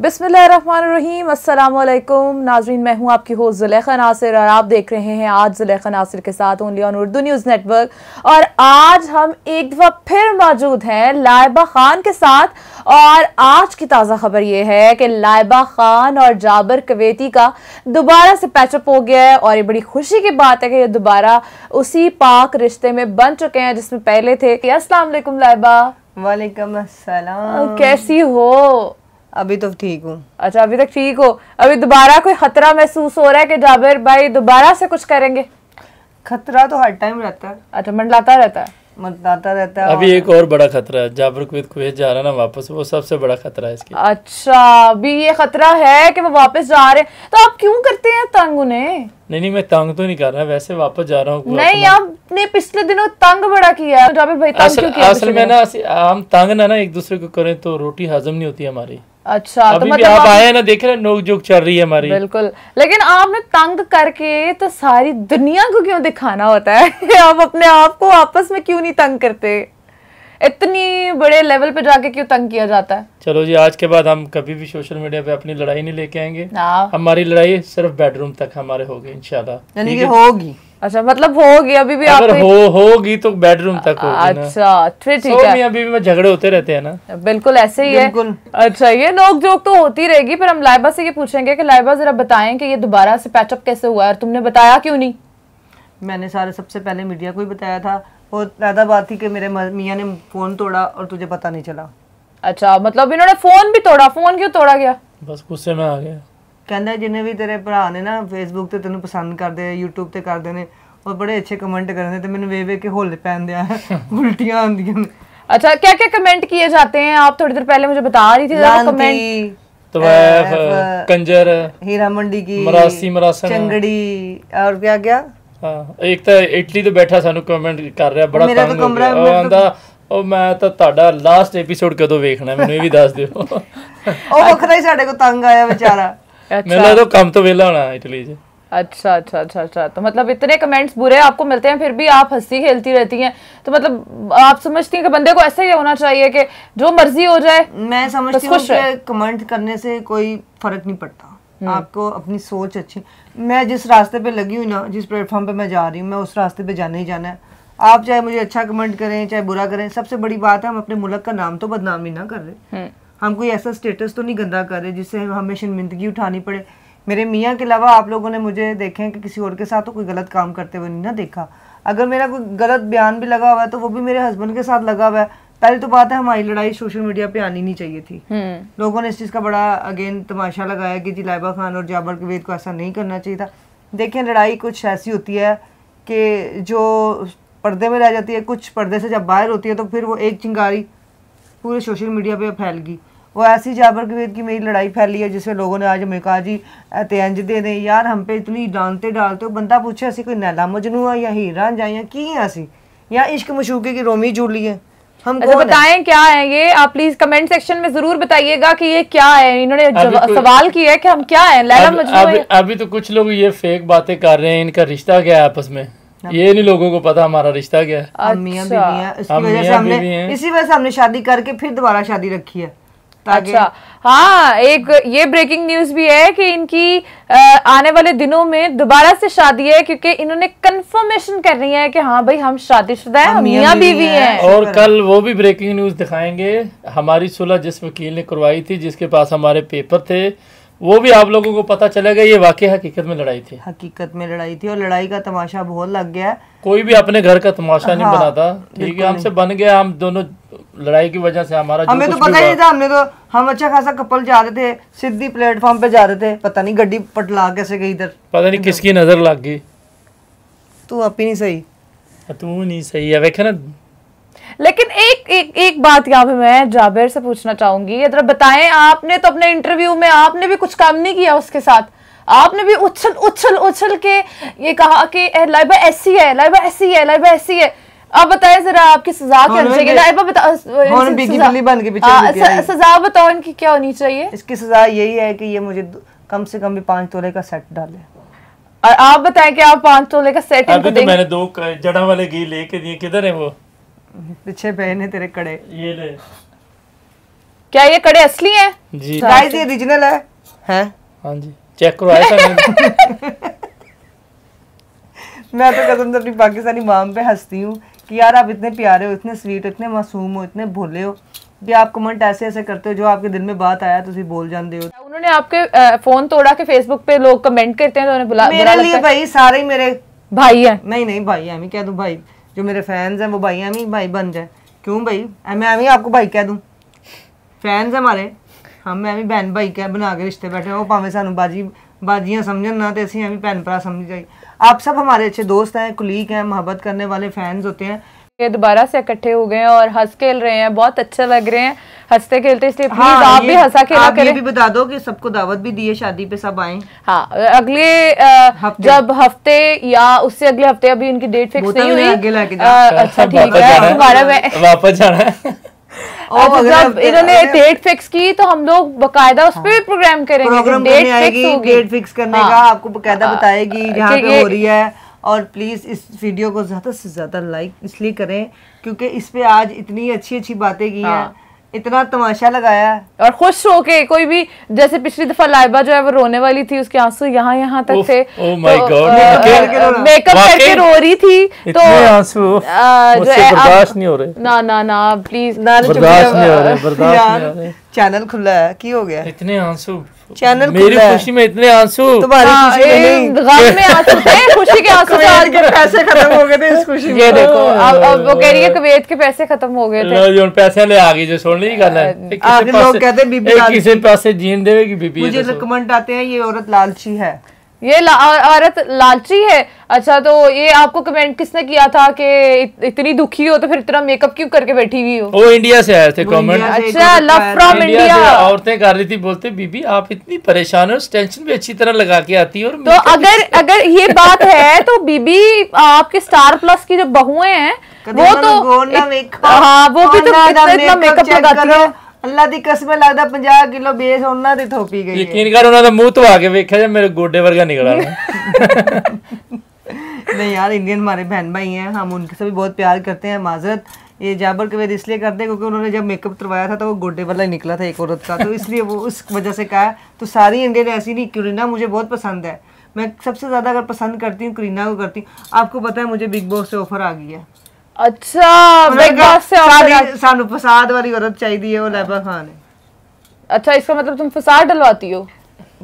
बिसमीम अल्लाम नाजरीन मैं हूँ आपकी होस्ट जुलेखा नासिर और आप देख रहे हैं आज जुलेखा नासिर के साथ only on Urdu news network और आज हम एक दफ़ा फिर मौजूद हैं लाइबा ख़ान के साथ और आज की ताज़ा खबर यह है कि लाइबा ख़ान और जाबर कवेती का दोबारा से पैचअप हो गया है और ये बड़ी खुशी की बात है कि ये दोबारा उसी पाक रिश्ते में बन चुके हैं जिसमें पहले थे असलम लाइबा वालेकुम कैसी हो अभी तो ठीक हूँ अच्छा अभी तक ठीक हो अभी दोबारा कोई खतरा महसूस हो रहा है कि जाबिर भाई दोबारा से कुछ करेंगे खतरा तो हर टाइम रहता है अच्छा मंडलाता रहता है मंडलाता रहता है अभी एक और बड़ा खतरा है जाबिर कुवैत कुवैत जा रहा है ना वापस वो सबसे बड़ा खतरा है इसके अच्छा अभी ये खतरा है कि वो वापस जा रहे हैं तो आप क्यों करते हैं तंग उन्हें नहीं नहीं मैं तंग तो नहीं कर रहा वैसे वापस जा रहा हूँ नहीं आपने पिछले दिनों तंग बड़ा किया जाबिर भाई तंग क्यों किया असल में ना हम तंग ना ना एक दूसरे को करें तो रोटी हजम नहीं होती हमारी अच्छा तो अभी तो मतलब आप आए हैं ना देख रहे हैं नोकझोंक चल रही है हमारी बिल्कुल लेकिन आपने तंग करके तो सारी दुनिया को क्यों दिखाना होता है आप अपने आप को आपस में क्यों नहीं तंग करते इतनी बड़े लेवल पे जाके क्यों तंग किया जाता है चलो जी आज के बाद हम कभी भी सोशल मीडिया पे अपनी लड़ाई नहीं लेके आएंगे हाँ। हमारी लड़ाई सिर्फ बेडरूम तक हमारे होगी इंशाल्लाह यानी कि होगी अच्छा मतलब होगी अभी भी अगर हो होगी तो बेडरूम तक होगी अच्छा ठीक so है अभी भी झगड़े होते रहते हैं ना बिल्कुल ऐसे ही है अच्छा ये नोक जोक तो होती रहेगी पर हम लाइबा से ये पूछेंगे कि लाइबा जरा बताएं कि ये दोबारा से पैचअप कैसे हुआ और तुमने बताया क्यों नहीं मैंने सारे सबसे पहले मीडिया को ही बताया था और ज्यादा बात थी कि मेरे मियाँ ने फोन तोड़ा और तुझे पता नहीं चला अच्छा मतलब इन्होंने फोन भी तोड़ा फोन क्यों तोड़ा गया बस गुस्से में आ गया ਕਹਿੰਦਾ ਜਿੰਨੇ ਵੀ ਤੇਰੇ ਭਰਾ ਨੇ ਨਾ ਫੇਸਬੁੱਕ ਤੇ ਤੈਨੂੰ ਪਸੰਦ ਕਰਦੇ ਆ YouTube ਤੇ ਕਰਦੇ ਨੇ ਔਰ ਬੜੇ ਅੱਛੇ ਕਮੈਂਟ ਕਰਦੇ ਤੇ ਮੈਨੂੰ ਵੇ ਵੇ ਕੇ ਹੋਲ ਪੈਂਦੇ ਆ ਉਲਟੀਆਂ ਆਉਂਦੀਆਂ ਨੇ ਕਿਆ ਕਮੈਂਟ ਕੀਏ ਜਾਂਦੇ किए ਆਪ हैं आप ਪਹਿਲੇ ਮੈਨੂੰ ਬਤਾ ਰਹੀ ਸੀ रही ਕਮੈਂਟ कमेंट ਕੰਜਰ ਹੀਰਾ ਮੰਡੀ ਕੀ ਮਰਾਸੀ मरासी ਚੰਗੜੀ ਔਰ ਕਿਆ ਗਿਆ ਹਾਂ ਇੱਕ ਤਾਂ ਇਟਲੀ ਤੋਂ ਬੈਠਾ ਸਾਨੂੰ ਕਮੈਂਟ ਕਰ ਰਿਹਾ ਬੜਾ ਤੰਗ ਉਹ ਉਹ ਮੈਂ ਤਾਂ ਤੁਹਾਡਾ ਲਾਸਟ ਐਪੀਸੋਡ ਕਦੋਂ ਵੇਖਣਾ ਮੈਨੂੰ ਇਹ ਵੀ ਦੱਸ ਦਿਓ ਉਹ ਵੱਖਰਾ ਹੀ ਸਾਡੇ ਕੋ ਤੰਗ ਆਇਆ ਵਿਚਾਰਾ अच्छा। मेरा तो कम तो वेला होना इटली से अच्छा अच्छा अच्छा अच्छा तो मतलब इतने कमेंट्स बुरे आपको मिलते हैं फिर भी आप हंसी खेलती रहती हैं तो मतलब आप समझती हैं कि बंदे को ऐसा ही होना चाहिए कि जो मर्जी हो जाए मैं समझती हूँ कमेंट करने से कोई फर्क नहीं पड़ता हम्म। आपको अपनी सोच अच्छी मैं जिस रास्ते पे लगी हुई ना जिस प्लेटफॉर्म पे मैं जा रही हूँ मैं उस रास्ते पे जाना ही जाना है आप चाहे मुझे अच्छा कमेंट करें चाहे बुरा करें सबसे बड़ी बात है हम अपने मुल्क का नाम तो बदनाम ही ना कर रहे हम्म। हम कोई ऐसा स्टेटस तो नहीं गंदा कर रहे जिससे हमें शर्मिंदगी उठानी पड़े मेरे मियाँ के अलावा आप लोगों ने मुझे देखें कि किसी और के साथ तो कोई गलत काम करते हुए नहीं ना देखा अगर मेरा कोई गलत बयान भी लगा हुआ है तो वो भी मेरे हस्बैंड के साथ लगा हुआ है पहले तो बात है हमारी लड़ाई सोशल मीडिया पे आनी नहीं चाहिए थी हम्म। लोगों ने इस चीज़ का बड़ा अगेन तमाशा लगाया कि जी लाइबा खान और जाबर कवेद को ऐसा नहीं करना चाहिए था देखें लड़ाई कुछ ऐसी होती है कि जो पर्दे में रह जाती है कुछ पर्दे से जब बाहर होती है तो फिर वो एक चिंगारी पूरे सोशल मीडिया पर फैल गई वो ऐसी जाबर के की मेरी लड़ाई फैली है जिसमें लोगों ने आज हमें कहा जी तंज दे दें यार हम पे इतनी डालते डालते हो बंदा पूछे असी कोई नैला मजनू या हीर जाए या की हैं असी या इश्क मशूके की रोमी जूली है हम अच्छा बताएं क्या है ये आप प्लीज कमेंट सेक्शन में जरूर बताइएगा कि ये क्या है इन्होंने तो- सवाल किया है कि हम क्या है लैला मजनू अभी, अभी तो कुछ लोग ये फेक बातें कर रहे हैं इनका रिश्ता क्या है आपस में हाँ। ये नहीं लोगों को पता हमारा रिश्ता क्या है अच्छा। इसी वजह से हमने शादी करके फिर दोबारा शादी रखी है अच्छा हाँ एक ये ब्रेकिंग न्यूज भी है कि इनकी आने वाले दिनों में दोबारा से शादी है क्योंकि इन्होंने कंफर्मेशन कर रही है कि हाँ भाई हम शादीशुदा हैं है मियाँ बीवी हैं और कल वो भी ब्रेकिंग न्यूज दिखाएंगे हमारी सुलह जिस वकील ने करवाई थी जिसके पास हमारे पेपर थे वो भी आप लोगों को पता चलेगा ये वाकई हकीकत में लड़ाई थी हकीकत में लड़ाई थी और लड़ाई का तमाशा बहुत लग गया कोई भी अपने घर का तमाशा हाँ, नहीं बनाता ठीक है हमसे बन गया हम दोनों लड़ाई की वजह से हमारा हमें तो पता ही नहीं था हमने तो हम अच्छा खासा कपल जा रहे थे सीधी प्लेटफॉर्म पे जा रहे थे पता नहीं गड्डी पटला कैसे गई इधर पता नहीं किसकी नजर लग गई तू आप ही नहीं सही तू नहीं सही है वेखे ना लेकिन एक एक एक बात यहाँ पे मैं जाबेर से पूछना चाहूंगी जरा बताएं आपने तो अपने इंटरव्यू में आपने भी कुछ काम नहीं किया उसके साथ आपने भी उछल उछल उछल के ये कहा कि लाइबा ऐसी है लाइबा ऐसी है लाइबा ऐसी है अब बताए जरा आपकी सजा क्या होनी चाहिए लाइबा बताओ हाँ, सजा, बताओ इनकी क्या होनी चाहिए इसकी सजा यही है कि ये मुझे कम से कम भी पांच तोले का सेट डाले और आप बताएं कि आप पांच तोले का सेट तो मैंने दो जड़ा वाले घी लेके दिए किधर है वो पीछे बहने तेरे कड़े ये ले क्या ये कड़े असली हैं जी गाइस ये ओरिजिनल है हैं हां जी चेक करो आए सर मैं तो कसम से अपनी पाकिस्तानी माम पे हंसती हूँ कि यार आप इतने प्यारे हो इतने स्वीट इतने मासूम हो इतने भोले हो भी आप कमेंट ऐसे ऐसे करते हो जो आपके दिल में बात आया तो बोल जाते हो उन्होंने आपके फोन तोड़ा के फेसबुक पे लोग कमेंट करते हैं तो उन्हें बुला मेरे लिए भाई सारे मेरे भाई है नहीं नहीं भाई है मैं कह दूं भाई जो मेरे फैंस हैं वो भाई हम भाई बन जाए क्यों भाई मैं भी आपको भाई कह दूँ फैंस हमारे हम हाँ, मैं भी भैन भाई कह बना के रिश्ते बैठे वो भावें सानू बाजी बाजियाँ समझन ना तो असं भैन भरा समझ जाइए आप सब हमारे अच्छे दोस्त हैं कुलीग हैं मोहब्बत करने वाले फैंस होते हैं ये दोबारा से इकट्ठे हो गए हैं और हंस खेल रहे हैं बहुत अच्छा लग रहे हैं हंसते खेलते इसलिए हाँ, आप भी हंसा खेला आप करें भी बता दो कि सबको दावत भी दी है शादी पे सब आए हाँ अगले हफ्ते। जब हफ्ते या उससे अगले हफ्ते अभी इनकी डेट फिक्स नहीं हुई अच्छा ठीक है दोबारा मैं वापस जाना है और अच्छा, जब इन्होंने डेट फिक्स की तो हम लोग बकायदा उस पर भी प्रोग्राम करेंगे डेट फिक्स करने का हाँ। आपको बकायदा हाँ। बताएगी जहाँ पे हो रही है और प्लीज़ इस वीडियो को ज़्यादा से ज़्यादा लाइक इसलिए करें क्योंकि इस पर आज इतनी अच्छी अच्छी बातें की हैं हाँ। इतना तमाशा लगाया और खुश हो के कोई भी जैसे पिछली दफा लाइबा जो है वो रोने वाली थी उसके आंसू यहाँ यहाँ तक थे oh तो, मेकअप करके रो रही थी तो आंसू जो है बर्दाश्त नहीं हो रहे ना ना ना प्लीज बर्दाश्त नहीं हो रहे बर्दाश्त नहीं हो रहे चैनल खुला है की हो गया इतने आंसू चैनल मेरी खुशी में इतने आंसू तुम्हारी हाँ, खुशी में नहीं गम में आंसू थे खुशी के आंसू के पैसे खत्म हो गए थे इस खुशी में ये देखो अब अब वो कह रही है कुवैत के पैसे खत्म हो गए थे जो पैसे ले आ गई जो सुन की गल है आज लोग कहते बीबी किसी पैसे जीन देवेगी बीबी मुझे कमेंट आते हैं ये औरत लालची है ये ला, औरत लालची है अच्छा तो ये आपको कमेंट किसने किया था कि इत, इतनी दुखी हो तो फिर इतना मेकअप क्यों करके बैठी हुई हो वो इंडिया से आए थे कमेंट अच्छा लव फ्रॉम इंडिया औरतें कर रही थी बोलते बीबी आप इतनी परेशान हो टेंशन भी अच्छी तरह लगा के आती है और तो अगर अगर ये बात है तो बीबी आपके स्टार प्लस की जो बहुए हैं वो तो हाँ वो भी तो इतना मेकअप लगाती है ਅੱਲਾ ਦੀ ਕਸਮ ਲੱਗਦਾ 50 ਕਿਲੋ ਬੇਸ ਉਹਨਾਂ ਦੇ ਥੋਪੀ ਗਈ ਯਕੀਨ ਕਰ ਉਹਨਾਂ ਦਾ ਮੂੰਹ ਧਵਾ ਕੇ ਵੇਖਿਆ ਜੇ ਮੇਰੇ ਗੋਡੇ ਵਰਗਾ ਨਿਕਲਾ नहीं यार इंडियन हमारे बहन भाई हैं हम उनके भी बहुत प्यार करते हैं माजरत ये जाबर कवेद इसलिए करते हैं क्योंकि उन्होंने जब मेकअप करवाया था तो वो गोडे वाला निकला था एक औरत का तो इसलिए वो उस वजह से कहा तो सारी इंडियन ऐसी नहीं क्यूरिना मुझे बहुत पसंद है मैं सबसे ज़्यादा अगर पसंद करती हूँ क्रीना को करती हूँ आपको पता है मुझे बिग बॉस से ऑफर आ गई है अच्छा, अच्छा इसका मतलब तुम फसाद डलवाती हो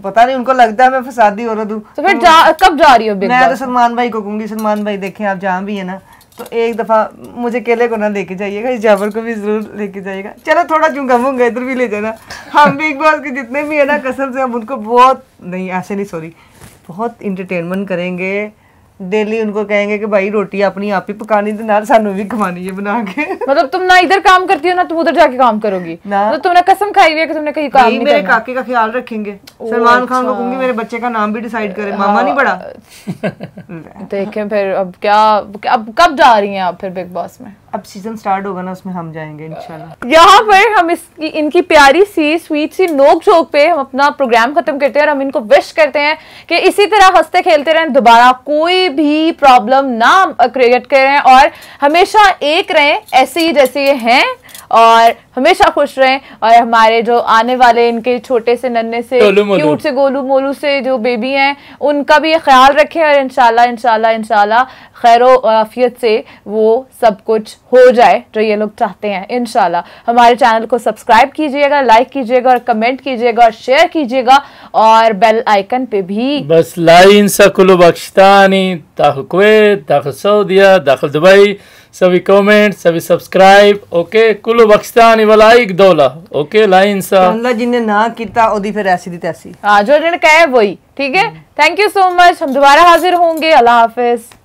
पता नहीं उनको लगता है मैं फसादी औरत हूँ तो फिर जा, कब जा रही हो मैं तो सलमान भाई को सलमान भाई देखें आप जहाँ भी है ना तो एक दफा मुझे केले को ना लेके जाइएगा इस जाबर को भी जरूर लेके जाइएगा चलो थोड़ा चुंगा मुंगा इधर भी ले जाना हम बिग बॉस के जितने भी है ना कसम से हम उनको बहुत नहीं ऐसे नहीं सॉरी बहुत इंटरटेनमेंट करेंगे डेली उनको कहेंगे कि भाई रोटी अपनी आप ही पकानी तो ना सानू भी खवानी है बना के मतलब तुम ना इधर काम करती हो ना तुम उधर जाके काम करोगी ना तो तुमने कसम खाई हुई है कि तुमने कहीं काम नहीं मेरे काके का ख्याल रखेंगे सलमान खान को कहूंगी मेरे बच्चे का नाम भी डिसाइड करे हाँ। मामा नहीं पड़ा देखें फिर अब क्या अब कब जा रही हैं आप फिर बिग बॉस में अब सीजन स्टार्ट होगा ना उसमें हम जाएंगे इंशाल्लाह यहाँ पर हम इसकी इनकी प्यारी सी स्वीट सी नोक झोंक पे हम अपना प्रोग्राम खत्म करते हैं और हम इनको विश करते हैं कि इसी तरह हंसते खेलते रहें दोबारा कोई भी प्रॉब्लम ना क्रिएट करें और हमेशा एक रहें ऐसे ही जैसे ये हैं और हमेशा खुश रहें और हमारे जो आने वाले इनके छोटे से नन्हे से क्यूट से गोलू मोलू से जो बेबी हैं उनका भी ये ख्याल रखें और इनशाला इनशाला इनशाला खैर आफियत से वो सब कुछ हो जाए जो ये लोग चाहते हैं इनशाला हमारे चैनल को सब्सक्राइब कीजिएगा लाइक कीजिएगा और कमेंट कीजिएगा और शेयर कीजिएगा और बेल आइकन पे भी बस लाइन सकुल बख्शतानी داخل کویت داخل سعودیہ داخل دبئی سبھی کامنٹ سبھی سبسکرائب اوکے کلو پاکستانی والا ایک دولا اوکے لائن سا ਅੱਲਾ ਜਿਨੇ ਨਾ ਕੀਤਾ ਉਹਦੀ ਫਿਰ ਐਸੀ ਦੀ ਤੈਸੀ हाँ जो उन्होंने कहा है वही ठीक है थैंक यू सो मच हम दोबारा हाजिर होंगे अल्लाह हाफिज़